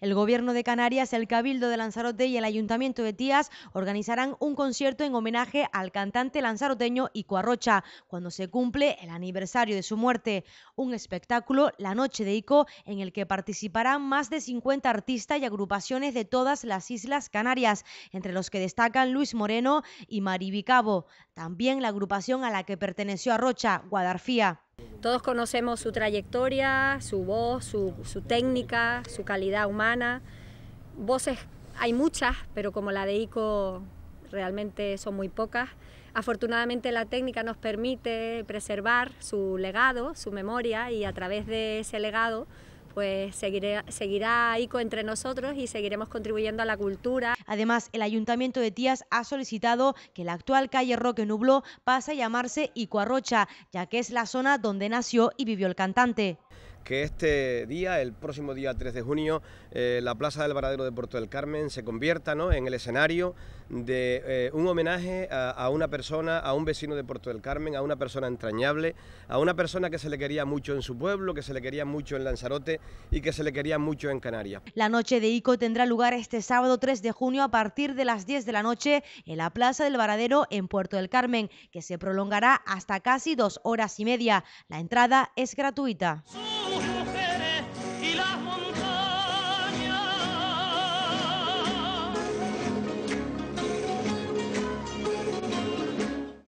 El Gobierno de Canarias, el Cabildo de Lanzarote y el Ayuntamiento de Tías organizarán un concierto en homenaje al cantante lanzaroteño Ico Arrocha, cuando se cumple el aniversario de su muerte. Un espectáculo, La Noche de Ico, en el que participarán más de 50 artistas y agrupaciones de todas las Islas Canarias, entre los que destacan Luis Moreno y Maribicabo, también la agrupación a la que perteneció Arrocha, Guadarfía. Todos conocemos su trayectoria, su voz, su, técnica, su calidad humana. Voces hay muchas, pero como la de ICO realmente son muy pocas. Afortunadamente la técnica nos permite preservar su legado, su memoria y a través de ese legado pues seguirá ICO entre nosotros y seguiremos contribuyendo a la cultura. Además, el Ayuntamiento de Tías ha solicitado que la actual calle Roque Nubló pase a llamarse Arrocha, ya que es la zona donde nació y vivió el cantante que este día, el próximo día 3 de junio, eh, la Plaza del Varadero de Puerto del Carmen se convierta en el escenario de eh, un homenaje a, una persona, a un vecino de Puerto del Carmen, a una persona entrañable, a una persona que se le quería mucho en su pueblo, que se le quería mucho en Lanzarote y que se le quería mucho en Canarias. La noche de ICO tendrá lugar este sábado 3 de junio a partir de las 10 de la noche en la Plaza del Varadero en Puerto del Carmen, que se prolongará hasta casi dos horas y media. La entrada es gratuita.